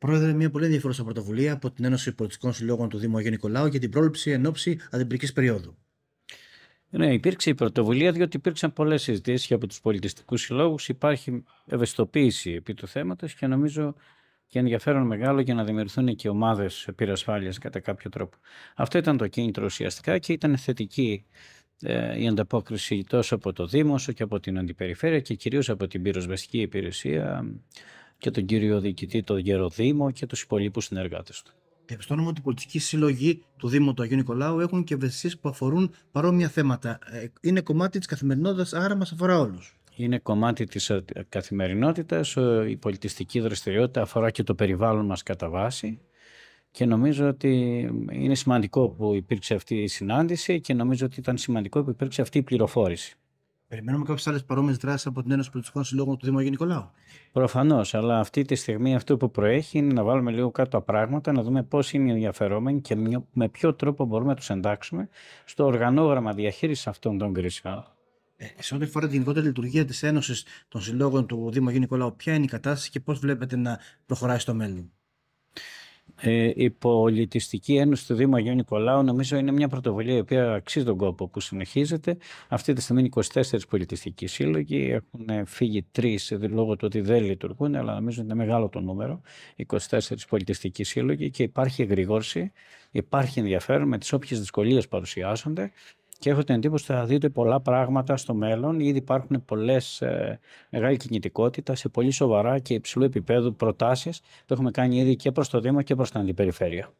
Πρόεδρε, μια πολύ ενδιαφέρουσα πρωτοβουλία από την Ένωση Πολιτικών Συλλόγων του Δήμου Αγίου Νικολάου για την πρόληψη εν ώψη αδεμπρική περίοδου. Ναι, υπήρξε η πρωτοβουλία διότι υπήρξαν πολλές συζητήσεις και από τους πολιτιστικούς συλλόγους. Υπάρχει ευαισθητοποίηση επί του θέματος και νομίζω και ενδιαφέρον μεγάλο για να δημιουργηθούν και ομάδες πυρασφάλεια κατά κάποιο τρόπο. Αυτό ήταν το κίνητρο ουσιαστικά και ήταν θετική ε, η ανταπόκριση τόσο από το Δήμο όσο και από την Αντιπεριφέρεια και κυρίως από την πυροσβεστική υπηρεσία και τον κύριο διοικητή, τον Δήμο και τους υπολείπους συνεργάτες του. Διαπιστώνουμε ότι οι πολιτικοί σύλλογοι του Δήμου του Αγίου Νικολάου έχουν και ευαισθησίε που αφορούν παρόμοια θέματα. Ε, είναι κομμάτι της καθημερινότητας, άρα μας αφορά όλους. Είναι κομμάτι της ε, καθημερινότητας, ε, η πολιτιστική δραστηριότητα αφορά και το περιβάλλον μας κατά βάση και νομίζω ότι είναι σημαντικό που υπήρξε αυτή η συνάντηση και νομίζω ότι ήταν σημαντικό που υπήρξε αυτή η πληροφόρηση. Περιμένουμε κάποιες άλλες παρόμοιες δράσεις από την Ένωση Πολιτικών Συλλόγων του Δήμου Γενικολάου. Προφανώς, αλλά αυτή τη στιγμή αυτό που προέχει είναι να βάλουμε λίγο κάτω τα πράγματα, να δούμε πώς είναι οι ενδιαφερόμενοι και με ποιο τρόπο μπορούμε να τους εντάξουμε στο οργανόγραμμα διαχείρισης αυτών των κρίσεων. Ε, σε ό,τι αφορά την γενικότερη λειτουργία της Ένωσης των Συλλόγων του Δήμου Γενικολάου, ποια είναι η κατάσταση και πώς βλέπετε να προχωράει στο μέλλον. Ε, η Πολιτιστική Ένωση του Δήμου Αγίου Νικολάου νομίζω είναι μια πρωτοβουλία η οποία αξίζει τον κόπο που συνεχίζεται. Αυτή τη στιγμή είναι 24 πολιτιστικοί σύλλογοι, έχουν φύγει τρεις λόγω του ότι δεν λειτουργούν, αλλά νομίζω είναι μεγάλο το νούμερο. 24 πολιτιστικοί σύλλογοι και υπάρχει εγρήγορση, υπάρχει ενδιαφέρον με τις όποιες δυσκολίες παρουσιάζονται και έχω την εντύπωση ότι θα δείτε πολλά πράγματα στο μέλλον. Ήδη υπάρχουν πολλές ε, μεγάλη κινητικότητα σε πολύ σοβαρά και υψηλού επίπεδου προτάσεις που έχουμε κάνει ήδη και προς το Δήμο και προς την Αντιπεριφέρεια.